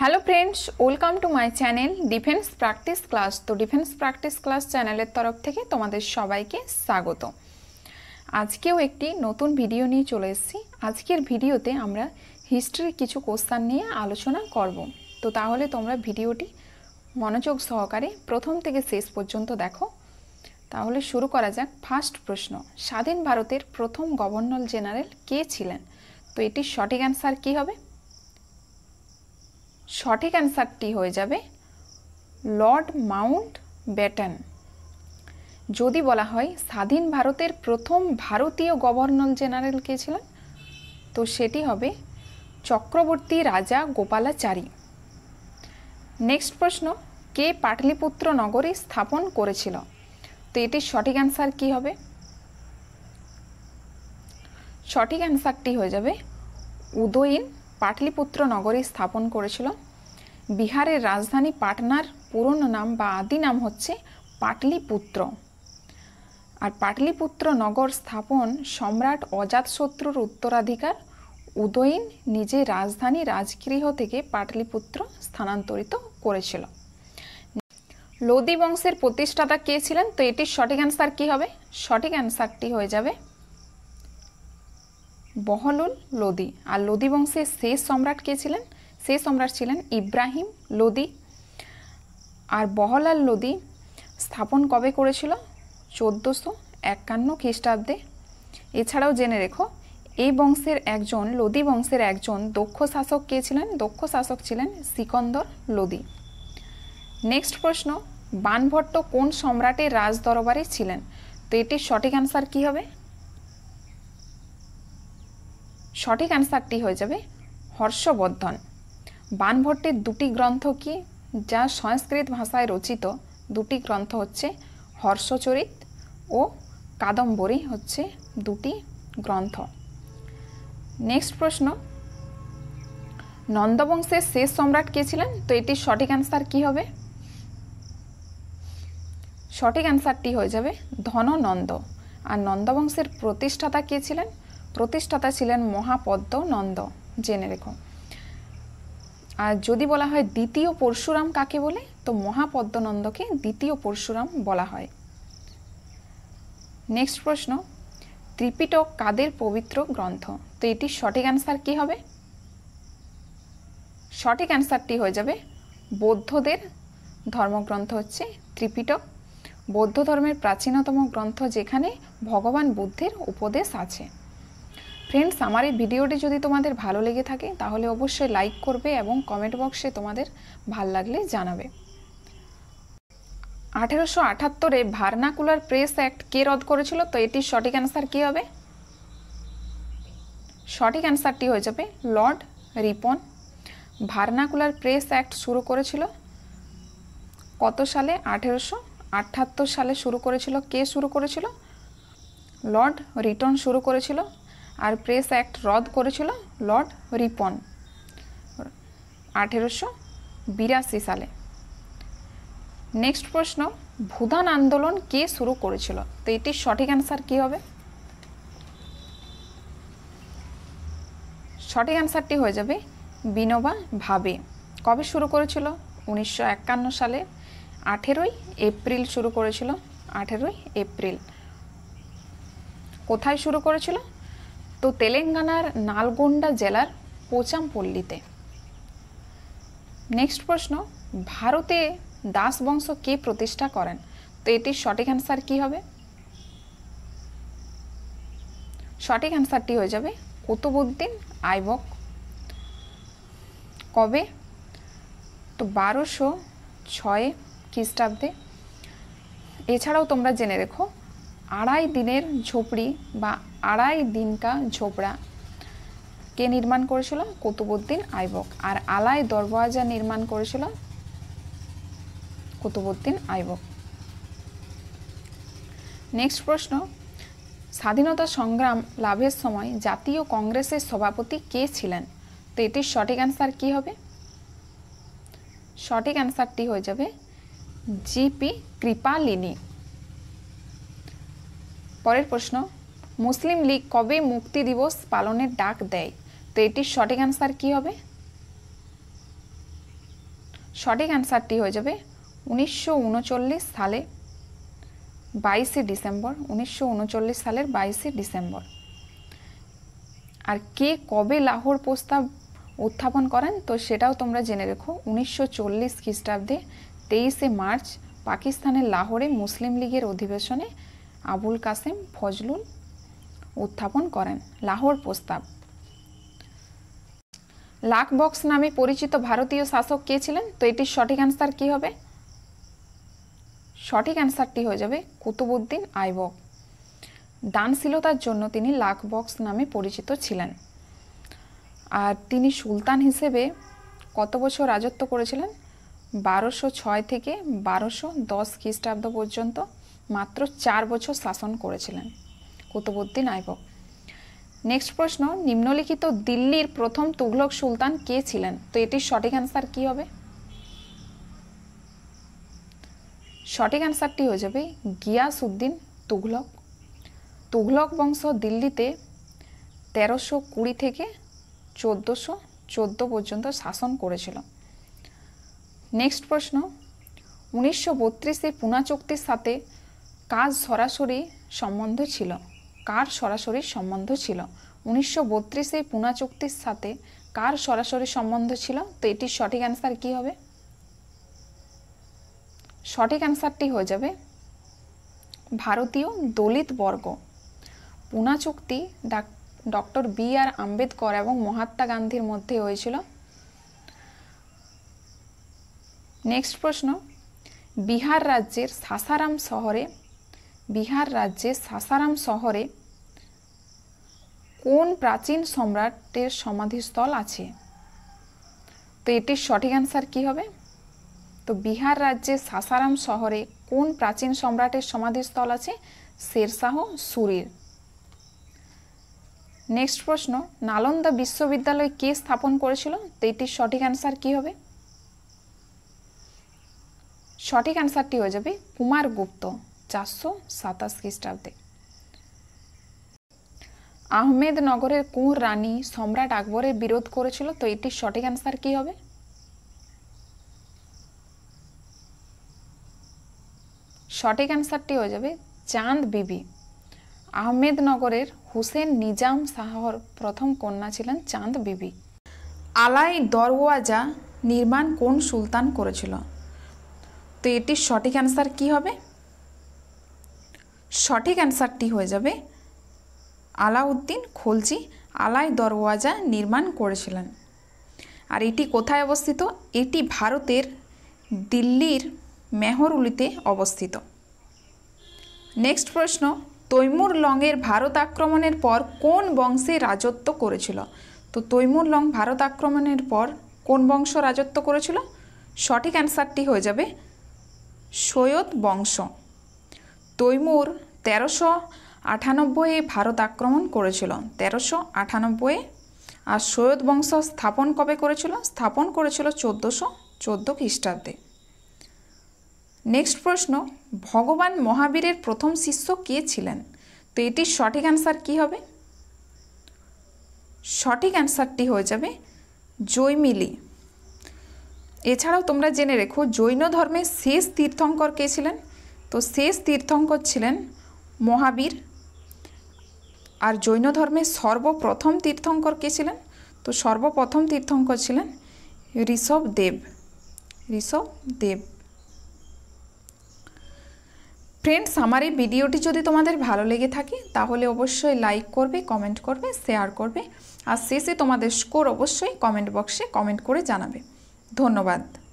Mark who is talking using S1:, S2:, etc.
S1: hello friends welcome to my channel defence practice class তো defence practice class চ্যানেলের তরফ থেকে তোমাদের সবাইকে স্বাগত আজকেও একটি নতুন ভিডিও নিয়ে চলে এসেছি আজকের ভিডিওতে আমরা হিস্ট্রির কিছু কোশ্চান নিয়ে আলোচনা করব তো তাহলে তোমরা ভিডিওটি মনোযোগ সহকারে প্রথম থেকে শেষ পর্যন্ত দেখো তাহলে শুরু করা যাক ফার্স্ট প্রশ্ন স্বাধীন ভারতের প্রথম গভর্নর জেনারেল কে ছিলেন তো এটির সঠিক অ্যান্সার কী হবে সঠিক অ্যান্সারটি হয়ে যাবে লর্ড মাউন্ট ব্যাটন যদি বলা হয় স্বাধীন ভারতের প্রথম ভারতীয় গভর্নর জেনারেল কে ছিলেন তো সেটি হবে চক্রবর্তী রাজা গোপালাচারী নেক্সট প্রশ্ন কে পাটলিপুত্র নগরী স্থাপন করেছিল তো এটির সঠিক অ্যান্সার কি হবে সঠিক অ্যান্সারটি হয়ে যাবে উদয়ীন পাটলিপুত্র নগরী স্থাপন করেছিল বিহারের রাজধানী পাটনার পুরনো নাম বা আদি নাম হচ্ছে পাটলিপুত্র আর পাটলিপুত্র নগর স্থাপন সম্রাট অজাতশত্রুর উত্তরাধিকার উদয়ীন নিজে রাজধানী রাজগৃহ থেকে পাটলিপুত্র স্থানান্তরিত করেছিল লোদি বংশের প্রতিষ্ঠাতা কে ছিলেন তো এটির সঠিক অ্যান্সার কী হবে সঠিক অ্যান্সারটি হয়ে যাবে বহলুল লোদি আর লোদি বংশের শেষ সম্রাট কে ছিলেন শেষ সম্রাট ছিলেন ইব্রাহিম লোদি আর বহলাল লোদি স্থাপন কবে করেছিল চোদ্দোশো একান্ন খ্রিস্টাব্দে এছাড়াও জেনে রেখো এই বংশের একজন লোদি বংশের একজন দক্ষ শাসক কে ছিলেন দক্ষ শাসক ছিলেন সিকন্দর লোদি নেক্সট প্রশ্ন বানভট্ট কোন সম্রাটের রাজ দরবারে ছিলেন তো এটির সঠিক অ্যান্সার কী হবে সঠিক অ্যান্সারটি হয়ে যাবে হর্ষবর্ধন বানভট্টের দুটি গ্রন্থ কি যা সংস্কৃত ভাষায় রচিত দুটি গ্রন্থ হচ্ছে হর্ষচরিত ও কাদম্বরী হচ্ছে দুটি গ্রন্থ নেক্সট প্রশ্ন নন্দবংশের শেষ সম্রাট কে ছিলেন তো এটির সঠিক অ্যান্সার কি হবে সঠিক অ্যান্সারটি হয়ে যাবে ধননন্দ আর নন্দবংশের প্রতিষ্ঠাতা কে ছিলেন প্রতিষ্ঠাতা ছিলেন মহাপদ্ম নন্দ জেনে রেখো আর যদি বলা হয় দ্বিতীয় পরশুরাম কাকে বলে তো মহাপদ্মনন্দকে দ্বিতীয় পরশুরাম বলা হয় নেক্সট প্রশ্ন ত্রিপিটক কাদের পবিত্র গ্রন্থ তো এটির সঠিক অ্যান্সার কি হবে সঠিক অ্যান্সারটি হয়ে যাবে বৌদ্ধদের ধর্মগ্রন্থ হচ্ছে ত্রিপিটক বৌদ্ধ ধর্মের প্রাচীনতম গ্রন্থ যেখানে ভগবান বুদ্ধের উপদেশ আছে ফ্রেন্ডস আমার এই ভিডিওটি যদি তোমাদের ভালো লেগে থাকে তাহলে অবশ্যই লাইক করবে এবং কমেন্ট বক্সে তোমাদের ভাল লাগলে জানাবে আঠেরোশো আঠাত্তরে ভার্নাকুলার প্রেস অ্যাক্ট কে রদ করেছিল তো এটির সঠিক অ্যান্সার কী হবে সঠিক অ্যান্সারটি হয়ে যাবে Lord Ripon vernacular press act শুরু করেছিল কত সালে আঠেরোশো আটাত্তর সালে শুরু করেছিল কে শুরু করেছিল লর্ড রিটন শুরু করেছিল আর প্রেস অ্যাক্ট রদ করেছিল লর্ড রিপন আঠেরোশো বিরাশি সালে নেক্সট প্রশ্ন ভুদান আন্দোলন কে শুরু করেছিল তো এটির সঠিক অ্যান্সার কি হবে সঠিক অ্যান্সারটি হয়ে যাবে বিনোবা ভাবে কবে শুরু করেছিল উনিশশো সালে আঠেরোই এপ্রিল শুরু করেছিল আঠেরোই এপ্রিল কোথায় শুরু করেছিল তো তেলেঙ্গানার নালগোন্ডা জেলার পোচামপল্লিতে নেক্সট প্রশ্ন ভারতে দাস বংশ কে প্রতিষ্ঠা করেন তো এটির সঠিক অ্যান্সার কি হবে সঠিক অ্যান্সারটি হয়ে যাবে কুতুবুদ্দিন আইবক কবে তো বারোশো ছয় খ্রিস্টাব্দে এছাড়াও তোমরা জেনে রেখো আড়াই দিনের ঝোপড়ি বা আড়াই দিনকা ঝোপড়া কে নির্মাণ করেছিল কুতুবুদ্দিন আইবক আর আলাই দরওয়াজা নির্মাণ করেছিল কুতুবুদ্দিন আইবক নেক্সট প্রশ্ন স্বাধীনতা সংগ্রাম লাভের সময় জাতীয় কংগ্রেসের সভাপতি কে ছিলেন তো এটির সঠিক অ্যান্সার কি হবে সঠিক অ্যান্সারটি হয়ে যাবে জিপি কৃপালিনী পরের প্রশ্ন মুসলিম লীগ কবে মুক্তি দিবস পালনের ডাক দেয় তো এটির সঠিক অ্যান্সার কি হবে সঠিক অ্যান্সারটি হয়ে যাবে উনিশশো সালে বাইশে ডিসেম্বর উনিশশো সালের বাইশে ডিসেম্বর আর কে কবে লাহোর প্রস্তাব উত্থাপন করেন তো সেটাও তোমরা জেনে রেখো উনিশশো চল্লিশ খ্রিস্টাব্দে তেইশে মার্চ পাকিস্তানের লাহোরে মুসলিম লীগের অধিবেশনে আবুল কাসেম ফজলুল উত্থাপন করেন লাহোর প্রস্তাব লাক বক্স নামে পরিচিত ভারতীয় শাসক কে ছিলেন তো এটির সঠিক অ্যান্সার কি হবে সঠিক অ্যান্সারটি হয়ে যাবে কুতুবুদ্দিন আইবক দানশীলতার জন্য তিনি লাক বক্স নামে পরিচিত ছিলেন আর তিনি সুলতান হিসেবে কত বছর রাজত্ব করেছিলেন বারোশো ছয় থেকে বারোশো দশ খ্রিস্টাব্দ পর্যন্ত মাত্র চার বছর শাসন করেছিলেন কুতুবুদ্দিন আইবক নেক্সট প্রশ্ন নিম্নলিখিত দিল্লির প্রথম তুঘলক সুলতান কে ছিলেন তো এটির সঠিক অ্যান্সার কি হবে সঠিক অ্যান্সারটি হয়ে যাবে উদ্দিন তুঘলক তুঘলক বংশ দিল্লিতে তেরোশো কুড়ি থেকে চোদ্দোশো চোদ্দো পর্যন্ত শাসন করেছিল নেক্সট প্রশ্ন উনিশশো বত্রিশে পুনা চুক্তির সাথে কাজ সরাসরি সম্বন্ধ ছিল কার সরাসরি সম্বন্ধ ছিল উনিশশো বত্রিশে পুনা চুক্তির সাথে কার সরাসরি সম্বন্ধ ছিল তো এটির সঠিক অ্যান্সার কি হবে সঠিক অ্যান্সারটি হয়ে যাবে ভারতীয় দলিত বর্গ পুনা চুক্তি ডক্টর বি আর আম্বেদকর এবং মহাত্মা গান্ধীর মধ্যে হয়েছিল নেক্সট প্রশ্ন বিহার রাজ্যের সাসারাম শহরে বিহার রাজ্যে সাসারাম শহরে কোন প্রাচীন সম্রাটের সমাধিস্থল আছে তো এটির সঠিক অ্যান্সার কী হবে তো বিহার রাজ্যে সাসারাম শহরে কোন প্রাচীন সম্রাটের সমাধিস্থল আছে শেরশাহ সুরের নেক্সট প্রশ্ন নালন্দা বিশ্ববিদ্যালয় কে স্থাপন করেছিল তো এটির সঠিক অ্যান্সার কী হবে সঠিক অ্যান্সারটি হয়ে যাবে কুমার গুপ্ত চারশো সাতাশ খ্রিস্টাব্দে আহমেদনগরের কোন রানী সম্রাট আকবরের বিরোধ করেছিল তো এটির সঠিক অ্যান্সার কি হবে সঠিক অ্যান্সারটি হয়ে যাবে চাঁদ বিবি আহমেদনগরের হুসেন নিজাম শাহর প্রথম কন্যা ছিলেন চাঁদ বিবি আলাই দরওয়াজা নির্মাণ কোন সুলতান করেছিল তো এটির সঠিক অ্যান্সার কি হবে সঠিক অ্যান্সারটি হয়ে যাবে আলাউদ্দিন খলজি আলাই দরওয়াজা নির্মাণ করেছিলেন আর এটি কোথায় অবস্থিত এটি ভারতের দিল্লির মেহরুলিতে অবস্থিত নেক্সট প্রশ্ন তৈমুর লংয়ের ভারত আক্রমণের পর কোন বংশে রাজত্ব করেছিল তো তৈমুর লং ভারত আক্রমণের পর কোন বংশ রাজত্ব করেছিল সঠিক অ্যান্সারটি হয়ে যাবে সৈয়দ বংশ তৈমুর তেরোশো আটানব্বইয়ে ভারত আক্রমণ করেছিল তেরোশো আটানব্বই আর সৈয়দ বংশ স্থাপন কবে করেছিল স্থাপন করেছিল চোদ্দোশো চোদ্দো খ্রিস্টাব্দে নেক্সট প্রশ্ন ভগবান মহাবীরের প্রথম শিষ্য কে ছিলেন তো এটির সঠিক অ্যান্সার কি হবে সঠিক অ্যান্সারটি হয়ে যাবে জৈমিলি এছাড়াও তোমরা জেনে রেখো জৈন ধর্মের শেষ তীর্থঙ্কর কে ছিলেন তো শেষ তীর্থঙ্কর ছিলেন মহাবীর আর জৈন ধর্মে সর্বপ্রথম তীর্থঙ্কর কে ছিলেন তো সর্বপ্রথম তীর্থঙ্কর ছিলেন ঋষভ দেব ঋষভ দেব ফ্রেন্ডস আমার এই ভিডিওটি যদি তোমাদের ভালো লেগে থাকে তাহলে অবশ্যই লাইক করবে কমেন্ট করবে শেয়ার করবে আর শেষে তোমাদের স্কোর অবশ্যই কমেন্ট বক্সে কমেন্ট করে জানাবে ধন্যবাদ